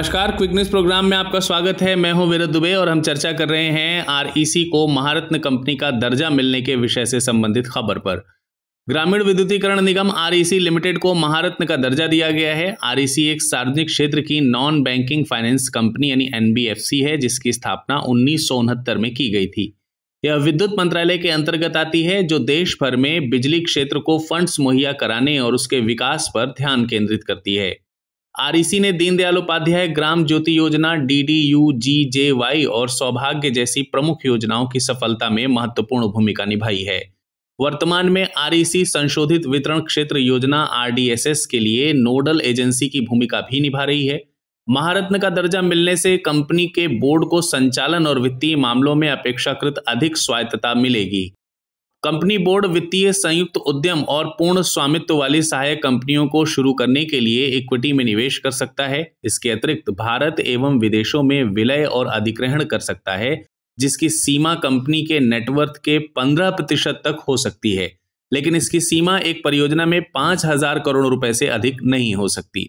नमस्कार quick news programme में आपका स्वागत है मैं हूं वीरत दुबे और हम चर्चा कर रहे हैं आर e को महारत्न कंपनी का दर्जा मिलने के विषय से संबंधित खबर पर ग्रामीण विद्युतीकरण निगम आर लिमिटेड e को महारत्न का दर्जा दिया गया है आर e एक सार्वजनिक क्षेत्र की नॉन बैंकिंग फाइनेंस कंपनी यानी एन है जिसकी स्थापना उन्नीस में की गई थी यह विद्युत मंत्रालय के अंतर्गत आती है जो देश भर में बिजली क्षेत्र को फंड्स मुहैया कराने और उसके विकास पर ध्यान केंद्रित करती है आरईसी ने दीनदयाल उपाध्याय ग्राम ज्योति योजना वाई और सौभाग्य जैसी प्रमुख योजनाओं की सफलता में महत्वपूर्ण भूमिका निभाई है वर्तमान में आरईसी संशोधित वितरण क्षेत्र योजना आरडीएसएस के लिए नोडल एजेंसी की भूमिका भी निभा रही है महारत्न का दर्जा मिलने से कंपनी के बोर्ड को संचालन और वित्तीय मामलों में अपेक्षाकृत अधिक स्वायत्तता मिलेगी कंपनी बोर्ड वित्तीय संयुक्त उद्यम और पूर्ण स्वामित्व वाली सहायक कंपनियों को शुरू करने के लिए इक्विटी में निवेश कर सकता है इसके अतिरिक्त भारत एवं विदेशों में विलय और अधिग्रहण कर सकता है जिसकी सीमा कंपनी के नेटवर्थ के 15 प्रतिशत तक हो सकती है लेकिन इसकी सीमा एक परियोजना में पांच हजार करोड़ रुपए से अधिक नहीं हो सकती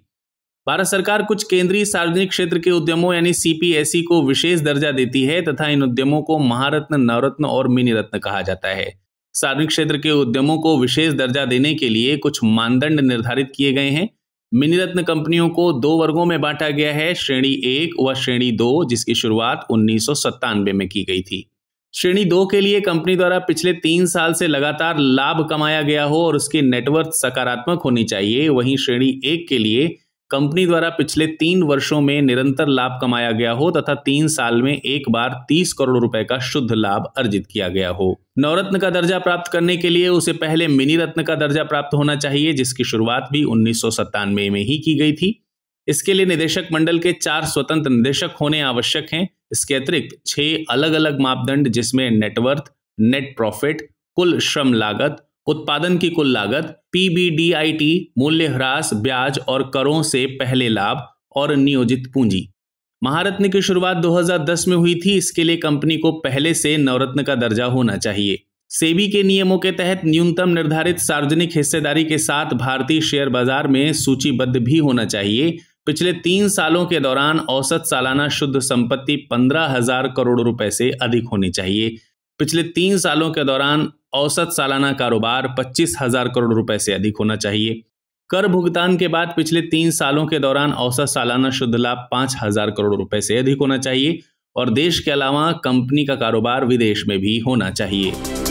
भारत सरकार कुछ केंद्रीय सार्वजनिक क्षेत्र के उद्यमों यानी सीपीएसई e को विशेष दर्जा देती है तथा इन उद्यमों को महारत्न नवरत्न और मिनी रत्न कहा जाता है सार्वजनिक क्षेत्र के उद्यमों को विशेष दर्जा देने के लिए कुछ मानदंड निर्धारित किए गए हैं मिनीरत्न कंपनियों को दो वर्गों में बांटा गया है श्रेणी एक व श्रेणी दो जिसकी शुरुआत उन्नीस में की गई थी श्रेणी दो के लिए कंपनी द्वारा पिछले तीन साल से लगातार लाभ कमाया गया हो और उसकी नेटवर्थ सकारात्मक होनी चाहिए वहीं श्रेणी एक के लिए कंपनी द्वारा पिछले तीन वर्षों में निरंतर लाभ कमाया गया हो तथा तीन साल में एक बार तीस करोड़ रुपए का शुद्ध लाभ अर्जित किया गया हो नवरत्न का दर्जा प्राप्त करने के लिए उसे पहले मिनी रत्न का दर्जा प्राप्त होना चाहिए जिसकी शुरुआत भी उन्नीस में ही की गई थी इसके लिए निदेशक मंडल के चार स्वतंत्र निदेशक होने आवश्यक हैं इसके अतिरिक्त छह अलग अलग मापदंड जिसमें नेटवर्थ नेट प्रॉफिट कुल श्रम लागत उत्पादन की कुल लागत पीबीडीआईटी मूल्य ह्रास ब्याज और करों से पहले लाभ और नियोजित पूंजी महारत्न की शुरुआत 2010 में हुई थी इसके लिए कंपनी को पहले से नवरत्न का दर्जा होना चाहिए सेबी के नियमों के तहत न्यूनतम निर्धारित सार्वजनिक हिस्सेदारी के साथ भारतीय शेयर बाजार में सूचीबद्ध भी होना चाहिए पिछले तीन सालों के दौरान औसत सालाना शुद्ध संपत्ति पंद्रह हजार करोड़ रुपए से अधिक होनी चाहिए पिछले तीन सालों के दौरान औसत सालाना कारोबार पच्चीस हजार करोड़ रुपए से अधिक होना चाहिए कर भुगतान के बाद पिछले तीन सालों के दौरान औसत सालाना शुद्ध लाभ पांच हजार करोड़ रुपए से अधिक होना चाहिए और देश के अलावा कंपनी का कारोबार विदेश में भी होना चाहिए